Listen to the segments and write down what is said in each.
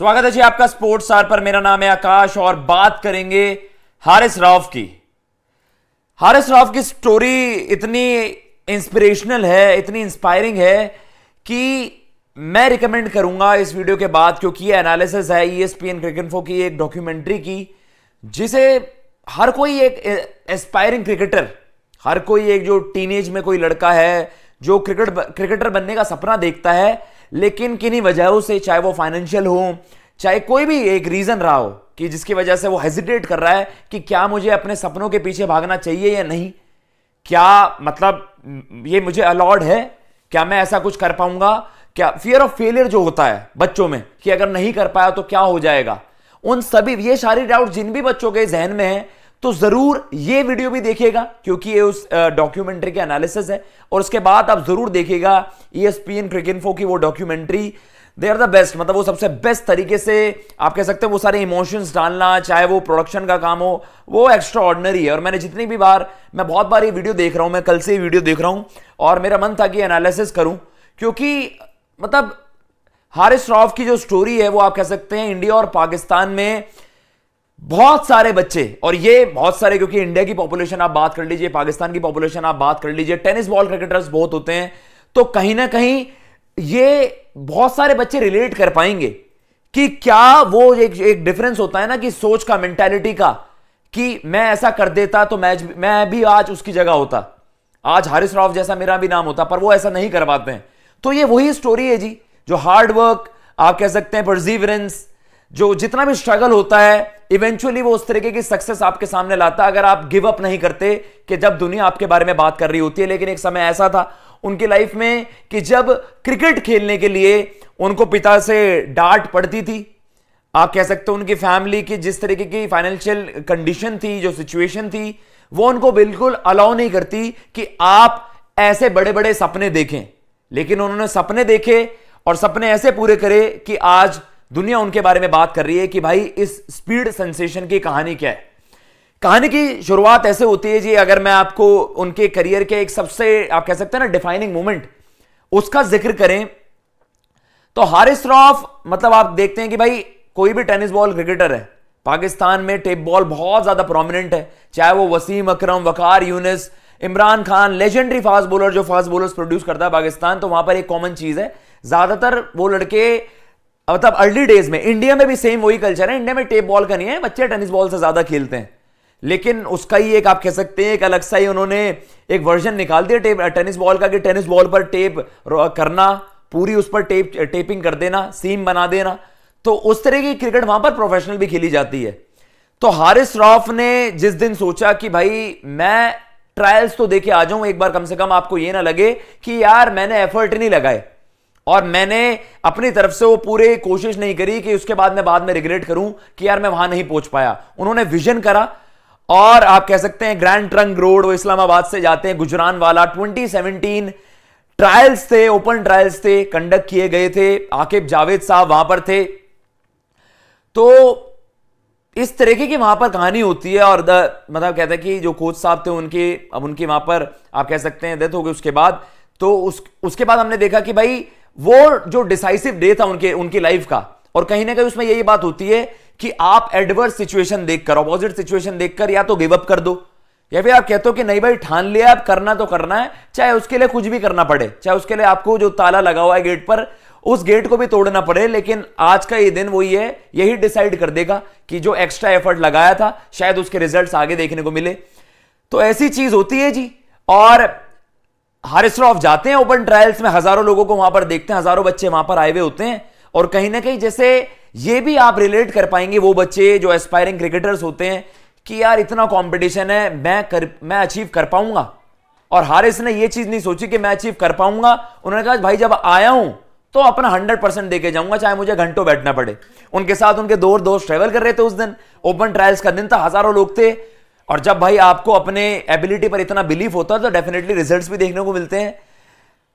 स्वागत है जी आपका स्पोर्ट्स सार पर मेरा नाम है आकाश और बात करेंगे हारिस राव की हारिस राव की स्टोरी इतनी इंस्पिरेशनल है इतनी इंस्पायरिंग है कि मैं रिकमेंड करूंगा इस वीडियो के बाद क्योंकि ये एनालिसिस है E S P N Cricinfo की एक डॉक्यूमेंट्री की जिसे हर कोई एक एस्पायरिंग क्रिकेटर हर कोई एक जो टीनेज में कोई लड़का है जो क्रिकेट क्रिकेटर बनने का सपना देखता है लेकिन किन्हीं वजहों से चाहे वो फाइनेंशियल हो चाहे कोई भी एक रीज़न रहा हो कि जिसकी वजह से वो हेजिटेट कर रहा है कि क्या मुझे अपने सपनों के पीछे भागना चाहिए या नहीं क्या मतलब ये मुझे अलाउड है क्या मैं ऐसा कुछ कर पाऊंगा क्या फियर ऑफ फेलियर जो होता है बच्चों में कि अगर नहीं कर पाया तो क्या हो जाएगा उन सभी ये सारी डाउट जिन भी बच्चों के जहन में है तो जरूर ये वीडियो भी देखिएगा क्योंकि ये उस डॉक्यूमेंट्री के एनालिसिस है और उसके बाद आप जरूर देखिएगा ईएसपीएन e क्रिकिनफो की वो documentary they are the best मतलब वो सबसे बेस्ट तरीके से आप कह सकते हैं वो सारे इमोशंस डालना चाहे वो प्रोडक्शन का काम हो वो एक्स्ट्रा ऑर्डनरी है और मैंने जितनी भी बार मैं बहुत बार ये वीडियो देख रहा हूँ मैं कल से ये वीडियो देख रहा हूँ और मेरा मन था कि एनालिसिस करूँ क्योंकि मतलब हारिस रॉफ की जो स्टोरी है वो आप कह सकते हैं इंडिया और पाकिस्तान में बहुत सारे बच्चे और ये बहुत सारे क्योंकि इंडिया की पॉपुलेशन आप बात कर लीजिए पाकिस्तान की पॉपुलेशन आप बात कर लीजिए टेनिस बॉल क्रिकेटर्स बहुत होते हैं तो कहीं ना कहीं ये बहुत सारे बच्चे रिलेट कर पाएंगे कि क्या वो एक एक डिफरेंस होता है ना कि सोच का मेंटेलिटी का कि मैं ऐसा कर देता तो मैच मैं भी आज उसकी जगह होता आज हारिस राव जैसा मेरा भी नाम होता पर वो ऐसा नहीं कर पाते हैं तो ये वही स्टोरी है जी जो हार्डवर्क आप कह सकते हैं परजीवरेंस जो जितना भी स्ट्रगल होता है इवेंचुअली वो उस तरीके की सक्सेस आपके सामने लाता अगर आप गिव अप नहीं करते कि जब दुनिया आपके बारे में बात कर रही होती है लेकिन एक समय ऐसा था उनकी लाइफ में कि जब क्रिकेट खेलने के लिए उनको पिता से डांट पड़ती थी आप कह सकते हो उनकी फैमिली की जिस तरीके की फाइनेंशियल कंडीशन थी जो सिचुएशन थी वो उनको बिल्कुल अलाउ नहीं करती कि आप ऐसे बड़े बड़े सपने देखें लेकिन उन्होंने सपने देखे और सपने ऐसे पूरे करे कि आज दुनिया उनके बारे में बात कर रही है कि भाई इस स्पीड सेंसेशन की कहानी क्या है कहानी की शुरुआत ऐसे होती है जी अगर मैं आपको उनके करियर के एक सबसे आप कह सकते हैं ना डिफाइनिंग मोमेंट उसका जिक्र करें तो हारिस रॉफ मतलब आप देखते हैं कि भाई कोई भी टेनिस बॉल क्रिकेटर है पाकिस्तान में टेप बॉल बहुत ज्यादा प्रोमिनेंट है चाहे वो Wasim Akram Waqar Younis Imran Khan legendary fast bowler जो फास्ट बोलर प्रोड्यूस करता है पाकिस्तान तो वहां पर एक कॉमन चीज है ज्यादातर वो लड़के मतलब अर्ली डेज में इंडिया में भी सेम वही कल्चर है इंडिया में टेप बॉल का नहीं है बच्चे टेनिस बॉल से ज्यादा खेलते हैं लेकिन उसका ही एक आप कह सकते हैं एक अलग सा ही उन्होंने एक वर्जन निकाल दिया टेप टेनिस बॉल का कि टेनिस बॉल पर टेप करना पूरी उस पर टेप टेपिंग कर देना सीम बना देना तो उस तरह की क्रिकेट वहां पर प्रोफेशनल भी खेली जाती है तो हारिस रॉफ ने जिस दिन सोचा कि भाई मैं ट्रायल्स तो देके आ जाऊं एक बार कम से कम आपको यह ना लगे कि यार मैंने एफर्ट नहीं लगाए और मैंने अपनी तरफ से वो पूरे कोशिश नहीं करी कि उसके बाद मैं बाद में रिग्रेट करूं कि यार मैं वहां नहीं पहुंच पाया उन्होंने विजन करा और आप कह सकते हैं ग्रैंड ट्रंक रोड वो इस्लामाबाद से जाते हैं गुजरान वाला ट्वेंटी ट्रायल्स थे ओपन ट्रायल्स थे कंडक्ट किए गए थे आकिब जावेद साहब वहां पर थे तो इस तरीके की वहां पर कहानी होती है और द मतलब कहते हैं कि जो कोच साहब थे उनके अब उनकी वहां पर आप कह सकते हैं डेथ हो गई उसके बाद तो उस उसके बाद हमने देखा कि भाई वो जो डिसाइसिव डे था उनके उनकी लाइफ का और कहीं ना कहीं उसमें यही बात होती है कि आप एडवर्स सिचुएशन देखकर ऑपोजिट सिचुएशन देखकर या तो गिवअप कर दो या फिर आप कहते हो कि नहीं भाई ठान लिया आप करना तो करना है चाहे उसके लिए कुछ भी करना पड़े चाहे उसके लिए आपको जो ताला लगा हुआ है गेट पर उस गेट को भी तोड़ना पड़े लेकिन आज का ये दिन वही है यही डिसाइड कर देगा कि जो एक्स्ट्रा एफर्ट लगाया था शायद उसके रिजल्ट आगे देखने को मिले तो ऐसी चीज होती है जी और हारिसरॉफ जाते हैं ओपन ट्रायल्स में हजारों लोगों को वहां पर देखते हैं हजारों बच्चे वहां पर आए हुए होते हैं और कहीं ना कहीं जैसे ये भी आप रिलेट कर पाएंगे वो बच्चे जो एस्पायरिंग क्रिकेटर्स होते हैं कि यार इतना कंपटीशन है मैं कर मैं अचीव कर पाऊंगा और हारिस ने ये चीज नहीं सोची कि मैं अचीव कर पाऊंगा उन्होंने कहा भाई जब आया हूं तो अपना हंड्रेड परसेंट देके जाऊंगा चाहे मुझे घंटों बैठना पड़े उनके साथ उनके दो दोस्त ट्रेवल कर रहे थे उस दिन ओपन ट्रायल्स का दिन था हजारों लोग थे और जब भाई आपको अपने एबिलिटी पर इतना बिलीफ होता है तो डेफिनेटली रिजल्ट्स भी देखने को मिलते हैं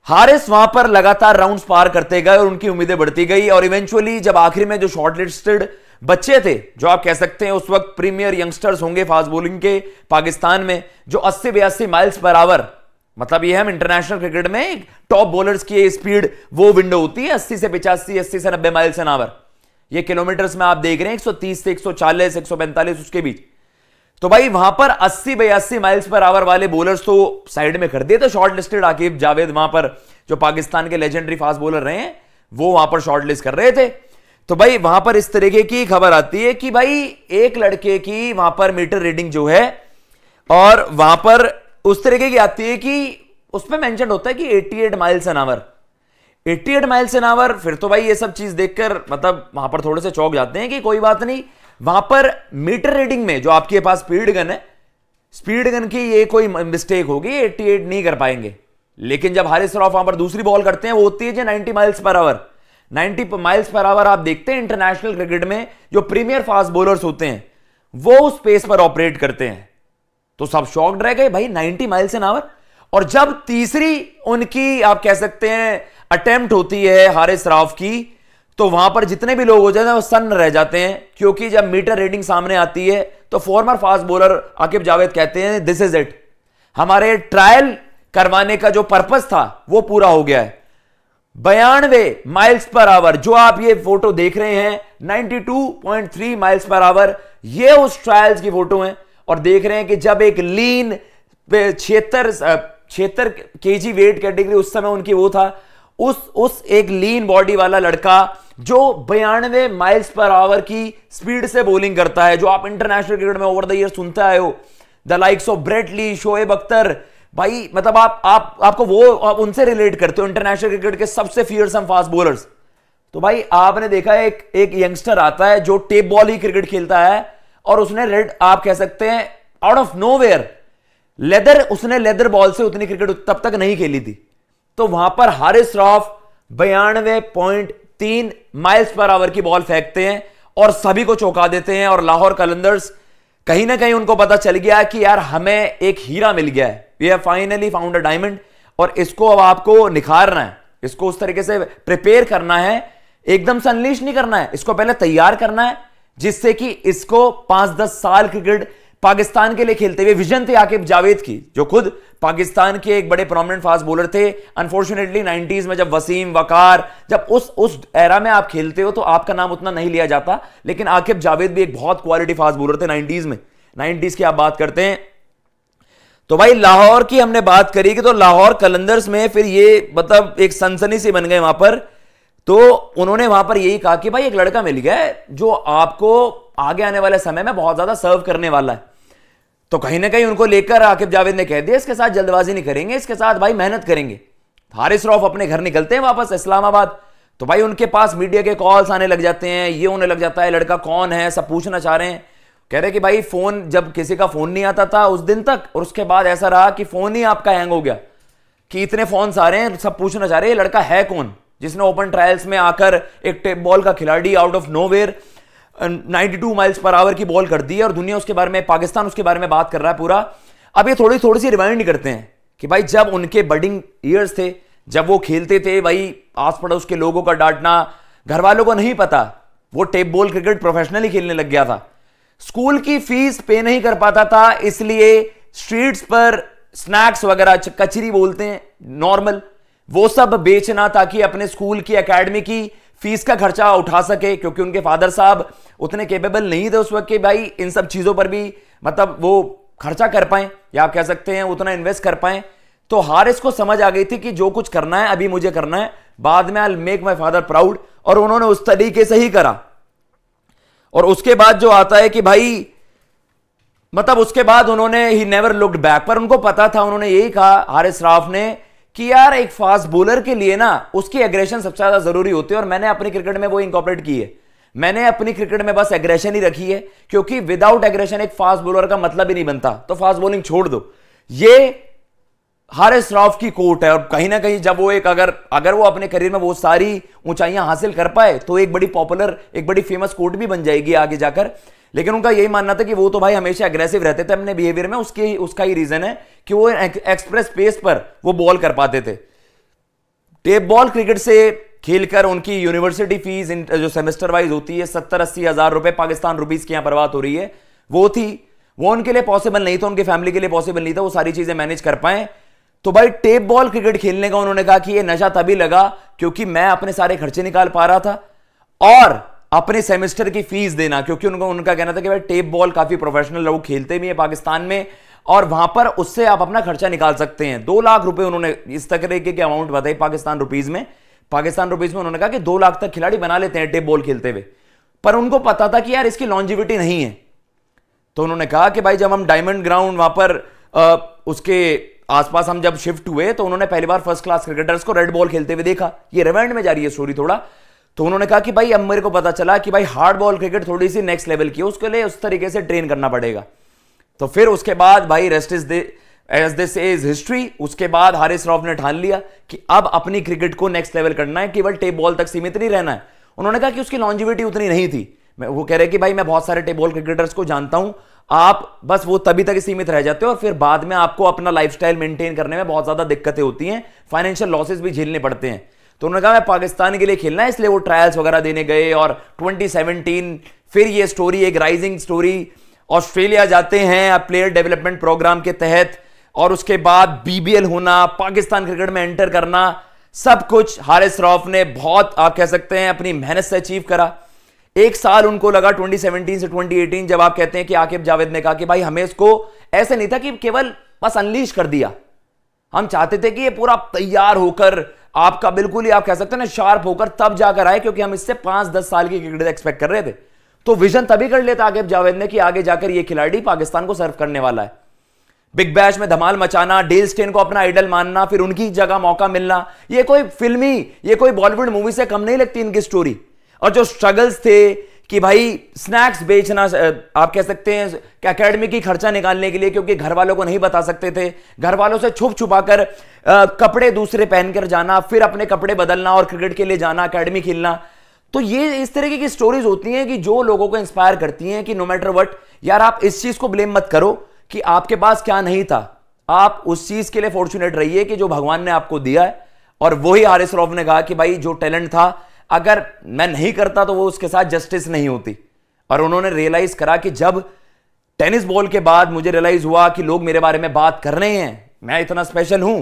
हारिस वहां पर लगातार राउंड्स पार करते गए और उनकी उम्मीदें बढ़ती गई और इवेंचुअली जब आखिरी में जो शॉर्ट लिस्टेड बच्चे थे जो आप कह सकते हैं उस वक्त प्रीमियर यंगस्टर्स होंगे फास्ट बॉलिंग के पाकिस्तान में जो अस्सी बयासी माइल्स पर आवर मतलब ये हम इंटरनेशनल क्रिकेट में टॉप बॉलर्स की स्पीड वो विंडो होती है अस्सी से पिचासी अस्सी से नब्बे माइल्स एन आवर ये किलोमीटर्स में आप देख रहे हैं 130 से 140 145 उसके बीच तो भाई वहां पर 80 बयासी माइल्स पर आवर वाले बोलर्स तो साइड में कर दिए थे शॉर्ट लिस्टेड आकिब जावेद वहां पर जो पाकिस्तान के लेजेंडरी फास्ट बोलर रहे हैं वो वहां पर शॉर्ट लिस्ट कर रहे थे तो भाई वहां पर इस तरीके की खबर आती है कि भाई एक लड़के की वहां पर मीटर रीडिंग जो है और वहां पर उस तरीके की आती है कि उसमें मेंशन होता है कि 88 miles an hour 88 miles an hour फिर तो भाई ये सब चीज देखकर मतलब वहां पर थोड़े से चौक जाते हैं कि कोई बात नहीं वहां पर मीटर रीडिंग में जो आपके पास स्पीड गन है स्पीड गन की ये कोई मिस्टेक होगी 88 नहीं कर पाएंगे लेकिन जब हारिस वहां पर दूसरी बॉल करते हैं वो होती है जो 90 miles per our 90 miles per our आप देखते हैं इंटरनेशनल क्रिकेट में जो प्रीमियर फास्ट बोलर होते हैं वो उस पेस पर ऑपरेट करते हैं तो सब शॉक्ड रह गए भाई नाइनटी माइल्स एन आवर और जब तीसरी उनकी आप कह सकते हैं अटेम्प्ट होती है हारिस राव की तो वहां पर जितने भी लोग हो जाते हैं वो सन्न रह जाते हैं क्योंकि जब मीटर रीडिंग सामने आती है तो former fast bowler Aaqib Javed कहते हैं दिस इज इट हमारे ट्रायल करवाने का जो पर्पज था वो पूरा हो गया है बयानवे माइल्स पर आवर जो आप ये फोटो देख रहे हैं 92.3 माइल्स पर आवर ये उस ट्रायल्स की फोटो है और देख रहे हैं कि जब एक लीन छिहत्तर छिहत्तर के वेट कैटेगरी उस समय उनकी वो था उस उस एक लीन बॉडी वाला लड़का जो बयानवे माइल्स पर आवर की स्पीड से बॉलिंग करता है जो आप इंटरनेशनल क्रिकेट में ओवर द ईयर सुनते आए हो the likes of Brett Lee Shoaib Akhtar भाई मतलब आप आप आपको वो आप उनसे रिलेट करते हो इंटरनेशनल क्रिकेट के सबसे फियरसम फास्ट बॉलर्स तो भाई आपने देखा एक एक यंगस्टर आता है जो टेप बॉल ही क्रिकेट खेलता है और उसने रेड आप कह सकते हैं out of nowhere leather उसने लेदर बॉल से उतनी क्रिकेट तब तक नहीं खेली थी तो वहां पर हारिस रॉफ बयानवे पॉइंट तीन माइल्स पर आवर की बॉल फेंकते हैं और सभी को चौंका देते हैं और लाहौर कलंदर्स कहीं ना कहीं उनको पता चल गया कि यार हमें एक हीरा मिल गया है we have finally found a diamond और इसको अब आपको निखारना है इसको उस तरीके से प्रिपेयर करना है एकदम से अनलिश नहीं करना है इसको पहले तैयार करना है जिससे कि इसको पांच दस साल क्रिकेट पाकिस्तान के लिए खेलते हुए विजन थे आकिब जावेद की जो खुद पाकिस्तान के एक बड़े प्रोमिनेंट फास्ट बॉलर थे अनफॉर्चुनेटली नाइनटीज में जब वसीम वकार जब उस उस एरा में आप खेलते हो तो आपका नाम उतना नहीं लिया जाता लेकिन आकिब जावेद भी एक बहुत क्वालिटी फास्ट बॉलर थे नाइनटीज में नाइनटीज की आप बात करते हैं तो भाई लाहौर की हमने बात करी कि तो लाहौर कलंदर्स में फिर ये मतलब एक सनसनी सी बन गए वहां पर तो उन्होंने वहां पर यही कहा कि भाई एक लड़का मिल गया जो आपको आगे आने वाले समय में बहुत ज्यादा सर्व करने वाला है तो कहीं ना कहीं उनको लेकर आकिब जावेद ने कह दिया इसके साथ जल्दबाजी नहीं करेंगे इसके साथ भाई मेहनत करेंगे हारिस रॉफ अपने घर निकलते हैं वापस इस्लामाबाद तो भाई उनके पास मीडिया के कॉल्स आने लग जाते हैं ये होने लग जाता है लड़का कौन है सब पूछना चाह रहे हैं कह रहे कि भाई फोन जब किसी का फोन नहीं आता था उस दिन तक और उसके बाद ऐसा रहा कि फोन ही आपका हैंग हो गया कि इतने फोन आ रहे हैं सब पूछना चाह रहे हैं लड़का है कौन जिसने ओपन ट्रायल्स में आकर एक टेप बॉल का खिलाड़ी out of nowhere 92 miles per hour की बॉल कर दी है और दुनिया उसके बारे में पाकिस्तान उसके बारे में बात कर रहा है पूरा अब ये थोड़ी थोड़ी सी रिमाइंड करते हैं कि भाई जब उनके बडिंग ईयर्स थे जब वो खेलते थे भाई आस पड़ोस के लोगों का डांटना घर वालों को नहीं पता वो टेप बॉल क्रिकेट प्रोफेशनली खेलने लग गया था स्कूल की फीस पे नहीं कर पाता था इसलिए स्ट्रीट्स पर स्नैक्स वगैरह कचरी बोलते हैं नॉर्मल वो सब बेचना ताकि अपने स्कूल की एकेडमी की फीस का खर्चा उठा सके क्योंकि उनके फादर साहब उतने केपेबल नहीं थे उस वक्त कि भाई इन सब चीज़ों पर भी मतलब वो खर्चा कर पाए या आप कह सकते हैं उतना इन्वेस्ट कर पाए तो हारिस को समझ आ गई थी कि जो कुछ करना है अभी मुझे करना है बाद में I make my father proud और उन्होंने उस तरीके से ही करा और उसके बाद जो आता है कि भाई मतलब उसके बाद उन्होंने ही नेवर लुक्ड बैक पर उनको पता था उन्होंने यही कहा हारिस राफ ने कि यार एक फास्ट बॉलर के लिए ना उसकी एग्रेशन सबसे ज्यादा जरूरी होती है और मैंने अपनी क्रिकेट में वो इंकॉपरेट की है मैंने अपनी क्रिकेट में बस एग्रेशन ही रखी है क्योंकि विदाउट एग्रेशन एक फास्ट बॉलर का मतलब ही नहीं बनता तो फास्ट बॉलिंग छोड़ दो ये हारिस श्रॉफ की कोट है और कहीं ना कहीं जब वो एक अगर अगर वो अपने करियर में वो सारी ऊंचाइयां हासिल कर पाए तो एक बड़ी पॉपुलर एक बड़ी फेमस कोट भी बन जाएगी आगे जाकर लेकिन उनका यही मानना था कि वो तो भाई हमेशा अग्रेसिव रहते थे अपने बिहेवियर में उसके उसका ही रीजन है कि वो एक्सप्रेस पेस पर वो बॉल कर पाते थे टेप बॉल क्रिकेट से खेलकर उनकी यूनिवर्सिटी फीस जो सेमेस्टर वाइज होती है सत्तर अस्सी हजार रुपए पाकिस्तान रुपीज की यहां बात हो रही है वो थी वो उनके लिए पॉसिबल नहीं था उनके फैमिली के लिए पॉसिबल नहीं था वो सारी चीजें मैनेज कर पाए तो भाई टेप बॉल क्रिकेट खेलने का उन्होंने कहा कि ये नशा तभी लगा क्योंकि मैं अपने सारे खर्चे निकाल पा रहा था और अपने सेमेस्टर की फीस देना क्योंकि उनको उनका कहना था कि भाई टेप बॉल काफी प्रोफेशनल लोग खेलते भी हैं पाकिस्तान में और वहां पर उससे आप अपना खर्चा निकाल सकते हैं दो लाख रुपए उन्होंने इस तरीके के अमाउंट बताई पाकिस्तान रुपीज में पाकिस्तान रुपीज में उन्होंने कहा कि दो लाख तक खिलाड़ी बना लेते हैं टेप बॉल खेलते हुए पर उनको पता था कि यार इसकी लॉन्जिविटी नहीं है तो उन्होंने कहा कि भाई जब हम डायमंड ग्राउंड वहां पर आ, उसके आसपास हम जब शिफ्ट हुए तो उन्होंने पहली बार फर्स्ट क्लास क्रिकेटर्स को रेड बॉल खेलते हुए देखा ये रेवेंड में जा रही है स्टोरी थोड़ा तो उन्होंने कहा कि भाई अब मेरे को पता चला कि भाई हार्ड बॉल क्रिकेट थोड़ी सी नेक्स्ट लेवल की है उसके लिए उस तरीके से ट्रेन करना पड़ेगा तो फिर उसके बाद भाई rest is they as this is history उसके बाद हारिस रॉफ ने ठान लिया कि अब अपनी क्रिकेट को नेक्स्ट लेवल करना है केवल टेप बॉल तक सीमित नहीं रहना है उन्होंने कहा कि उसकी लॉन्जिविटी उतनी नहीं थी मैं वो कह रहे कि भाई मैं बहुत सारे टेप बॉल क्रिकेटर्स को जानता हूं आप बस वो तभी तक सीमित रह जाते हो और फिर बाद में आपको अपना लाइफ मेंटेन करने में बहुत ज्यादा दिक्कतें होती हैं फाइनेंशियल लॉसेज भी झेलने पड़ते हैं तो उन्होंने कहा मैं पाकिस्तान के लिए खेलना है इसलिए वो ट्रायल्स वगैरह देने गए और 2017 फिर ये स्टोरी एक राइजिंग स्टोरी ऑस्ट्रेलिया जाते हैं प्लेयर डेवलपमेंट प्रोग्राम के तहत और उसके बाद बीबीएल होना पाकिस्तान क्रिकेट में एंटर करना सब कुछ हारिस रॉफ ने बहुत आप कह सकते हैं अपनी मेहनत से अचीव करा एक साल उनको लगा 2017 से 2018 जब आप कहते हैं कि आकिब जावेद ने कहा कि भाई हमें इसको ऐसे नहीं था कि केवल बस अनलीश कर दिया हम चाहते थे कि ये पूरा तैयार होकर आपका बिल्कुल ही आप कह सकते हो ना शार्प होकर तब जाकर आए क्योंकि हम इससे पांच दस साल की क्रिकेट एक्सपेक्ट कर रहे थे तो विजन तभी कर लेता आगे जावेद ने कि आगे जाकर यह खिलाड़ी पाकिस्तान को सर्व करने वाला है बिग बैश में धमाल मचाना डेल स्टेन को अपना आइडल मानना फिर उनकी जगह मौका मिलना ये कोई फिल्मी ये कोई बॉलीवुड मूवी से कम नहीं लगती इनकी स्टोरी और जो स्ट्रगल्स थे कि भाई स्नैक्स बेचना आप कह सकते हैं कि अकेडमी की खर्चा निकालने के लिए क्योंकि घर वालों को नहीं बता सकते थे घर वालों से छुप छुपा कर आ, कपड़े दूसरे पहनकर जाना फिर अपने कपड़े बदलना और क्रिकेट के लिए जाना अकेडमी खेलना तो ये इस तरीके की स्टोरीज होती हैं कि जो लोगों को इंस्पायर करती हैं कि नो मैटर वट यार आप इस चीज को ब्लेम मत करो कि आपके पास क्या नहीं था आप उस चीज के लिए फॉर्चुनेट रहिए कि जो भगवान ने आपको दिया है और वही आर एस रॉफ ने कहा कि भाई जो टैलेंट था अगर मैं नहीं करता तो वो उसके साथ जस्टिस नहीं होती और उन्होंने रियलाइज करा कि जब टेनिस बॉल के बाद मुझे रियलाइज हुआ कि लोग मेरे बारे में बात कर रहे हैं मैं इतना स्पेशल हूं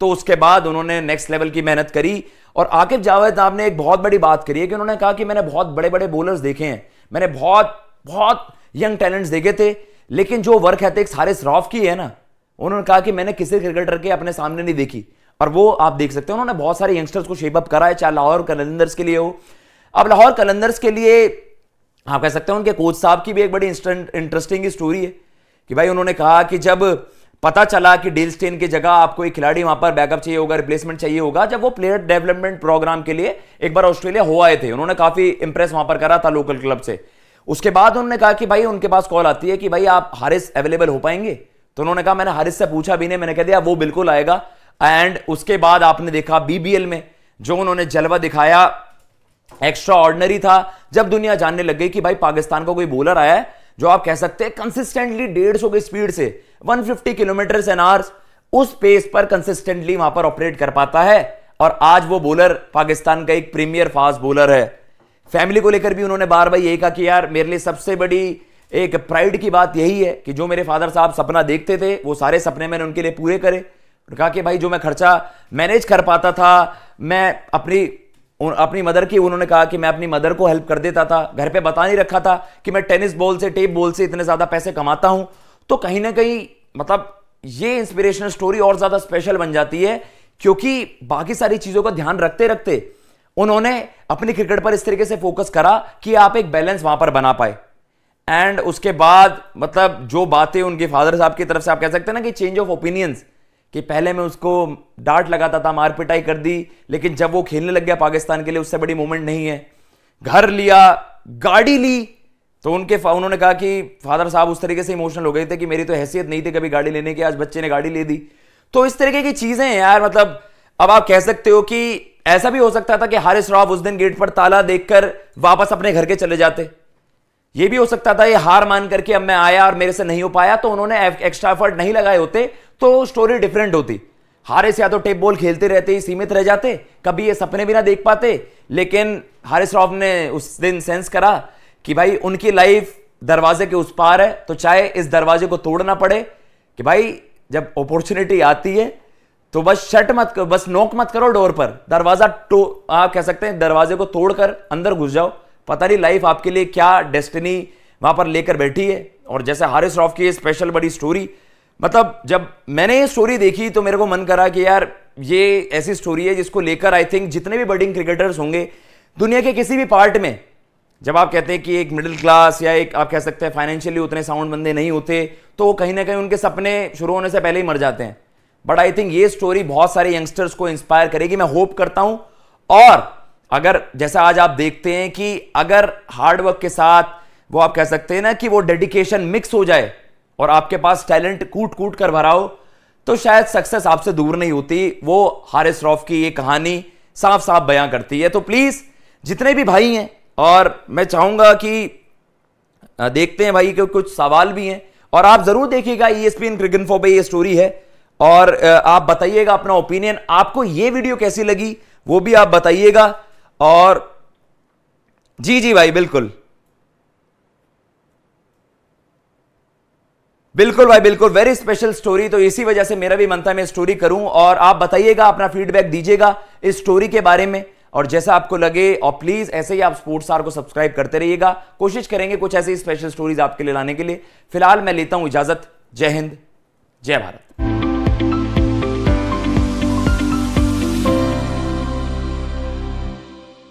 तो उसके बाद उन्होंने नेक्स्ट लेवल की मेहनत करी और आकिब जावेद साहब ने एक बहुत बड़ी बात करी है कि उन्होंने कहा कि मैंने बहुत बड़े बड़े बॉलर्स देखे हैं मैंने बहुत बहुत यंग टैलेंट्स देखे थे लेकिन जो वर्क थे सारे रॉफ की है ना उन्होंने कहा कि मैंने किसी क्रिकेटर के अपने सामने नहीं देखी और वो आप देख सकते हैं उन्होंने बहुत सारे यंगस्टर्स को शेपअप करा है चाहे लाहौर कलंदर्स के लिए हो अब लाहौर कलंदर्स के लिए आप कह सकते हैं उनके कोच साहब की भी एक बड़ी इंटरेस्टिंग स्टोरी है कि भाई उन्होंने कहा कि जब पता चला कि डेल स्टेन की जगह आपको एक खिलाड़ी वहां पर बैकअप चाहिए होगा रिप्लेसमेंट चाहिए होगा जब वो प्लेयर डेवलपमेंट प्रोग्राम के लिए एक बार ऑस्ट्रेलिया हो आए थे उन्होंने काफी इंप्रेस वहां पर करा था लोकल क्लब से उसके बाद उन्होंने कहा कि भाई उनके पास कॉल आती है कि भाई आप हारिस अवेलेबल हो पाएंगे तो उन्होंने कहा मैंने हारिस से पूछा भी नहीं मैंने कह दिया वो बिल्कुल आएगा एंड उसके बाद आपने देखा बीबीएल में जो उन्होंने जलवा दिखाया एक्स्ट्रा ऑर्डनरी था जब दुनिया जानने लग गई कि भाई पाकिस्तान का को कोई बॉलर आया है जो आप कह सकते हैं कंसिस्टेंटली डेढ़ सौ की स्पीड से 150 किलोमीटर एन उस पेस पर कंसिस्टेंटली वहां पर ऑपरेट कर पाता है और आज वो बॉलर पाकिस्तान का एक प्रीमियर फास्ट बॉलर है फैमिली को लेकर भी उन्होंने बार बार यही कहा कि यार मेरे लिए सबसे बड़ी एक प्राइड की बात यही है कि जो मेरे फादर साहब सपना देखते थे वो सारे सपने मैंने उनके लिए पूरे करे कहा कि भाई जो मैं खर्चा मैनेज कर पाता था मैं अपनी अपनी मदर की उन्होंने कहा कि मैं अपनी मदर को हेल्प कर देता था घर पे बता नहीं रखा था कि मैं टेनिस बॉल से टेप बॉल से इतने ज़्यादा पैसे कमाता हूं तो कहीं ना कहीं मतलब ये इंस्पिरेशनल स्टोरी और ज़्यादा स्पेशल बन जाती है क्योंकि बाकी सारी चीज़ों का ध्यान रखते रखते उन्होंने अपनी क्रिकेट पर इस तरीके से फोकस करा कि आप एक बैलेंस वहां पर बना पाए एंड उसके बाद मतलब जो बातें उनके फादर साहब की तरफ से आप कह सकते हैं ना कि चेंज ऑफ ओपिनियंस कि पहले मैं उसको डांट लगाता था मार पिटाई कर दी लेकिन जब वो खेलने लग गया पाकिस्तान के लिए उससे बड़ी मूवमेंट नहीं है घर लिया गाड़ी ली तो उनके उन्होंने कहा कि फादर साहब उस तरीके से इमोशनल हो गए थे कि मेरी तो हैसियत नहीं थी कभी गाड़ी लेने की आज बच्चे ने गाड़ी ले दी तो इस तरीके की चीज़ें हैं यार मतलब अब आप कह सकते हो कि ऐसा भी हो सकता था कि हारिस राव उस दिन गेट पर ताला देखकर वापस अपने घर के चले जाते ये भी हो सकता था ये हार मान करके अब मैं आया और मेरे से नहीं हो पाया तो उन्होंने एक्स्ट्रा एफर्ट नहीं लगाए होते तो स्टोरी डिफरेंट होती से या तो टेप बॉल खेलते रहते ही सीमित रह जाते कभी ये सपने भी ना देख पाते लेकिन हारिस रॉफ ने उस दिन सेंस करा कि भाई उनकी लाइफ दरवाजे के उस पार है तो चाहे इस दरवाजे को तोड़ना पड़े कि भाई जब अपॉर्चुनिटी आती है तो बस शट मत करो बस नोक मत करो डोर पर दरवाजा टो आप कह सकते हैं दरवाजे को तोड़कर अंदर घुस जाओ पता नहीं लाइफ आपके लिए क्या डेस्टिनी वहां पर लेकर बैठी है और जैसे हारिस रॉफ की स्पेशल बड़ी स्टोरी मतलब जब मैंने ये स्टोरी देखी तो मेरे को मन करा कि यार ये ऐसी स्टोरी है जिसको लेकर आई थिंक जितने भी बडिंग क्रिकेटर्स होंगे दुनिया के किसी भी पार्ट में जब आप कहते हैं कि एक मिडिल क्लास या एक आप कह सकते हैं फाइनेंशियली उतने साउंड बंदे नहीं होते तो वो कहीं ना कहीं उनके सपने शुरू होने से पहले ही मर जाते हैं बट आई थिंक ये स्टोरी बहुत सारे यंगस्टर्स को इंस्पायर करेगी मैं होप करता हूँ और अगर जैसा आज आप देखते हैं कि अगर हार्डवर्क के साथ वो आप कह सकते हैं ना कि वो डेडिकेशन मिक्स हो जाए और आपके पास टैलेंट कूट कूट कर भरा हो तो शायद सक्सेस आपसे दूर नहीं होती वो हारे रॉफ की ये कहानी साफ साफ बयां करती है तो प्लीज़ जितने भी भाई हैं और मैं चाहूंगा कि देखते हैं भाई के कुछ सवाल भी हैं और आप ज़रूर देखिएगा ई एस पी इन पे ये स्टोरी है और आप बताइएगा अपना ओपिनियन आपको ये वीडियो कैसी लगी वो भी आप बताइएगा और जी जी भाई बिल्कुल बिल्कुल भाई बिल्कुल वेरी स्पेशल स्टोरी तो इसी वजह से मेरा भी मन था मैं स्टोरी करूं और आप बताइएगा अपना फीडबैक दीजिएगा इस स्टोरी के बारे में और जैसा आपको लगे और प्लीज ऐसे ही आप स्पोर्ट्स आर को सब्सक्राइब करते रहिएगा कोशिश करेंगे कुछ ऐसी स्पेशल स्टोरीज आपके लिए लाने के लिए फिलहाल मैं लेता हूं इजाजत जय हिंद जय भारत